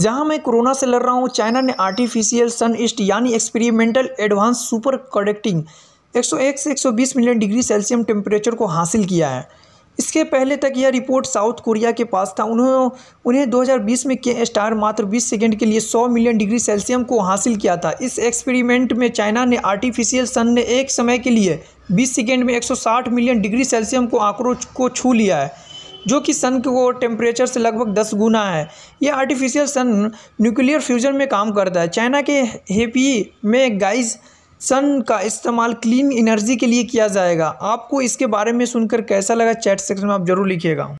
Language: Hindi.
जहां मैं कोरोना से लड़ रहा हूं चाइना ने आर्टिफिशियल सन ईस्ट यानी एक्सपेरिमेंटल एडवांस सुपर कंडक्टिंग 101 से 120 मिलियन डिग्री सेल्सियम टेम्परेचर को हासिल किया है इसके पहले तक यह रिपोर्ट साउथ कोरिया के पास था उन्होंने उन्हें 2020 में के स्टार मात्र 20 सेकंड के लिए 100 मिलियन डिग्री सेल्सियम को हासिल किया था इस एक्सपेरिमेंट में चाइना ने आर्टिफिशियल सन ने एक समय के लिए 20 सेकंड में 160 मिलियन डिग्री सेल्सियम को आंकड़ों को छू लिया है जो कि सन को टेम्परेचर से लगभग दस गुना है यह आर्टिफिशियल सन न्यूक्लियर फ्यूजन में काम करता है चाइना के हेपी में गाइस सन का इस्तेमाल क्लीन एनर्जी के लिए किया जाएगा आपको इसके बारे में सुनकर कैसा लगा चैट सेक्शन में आप ज़रूर लिखिएगा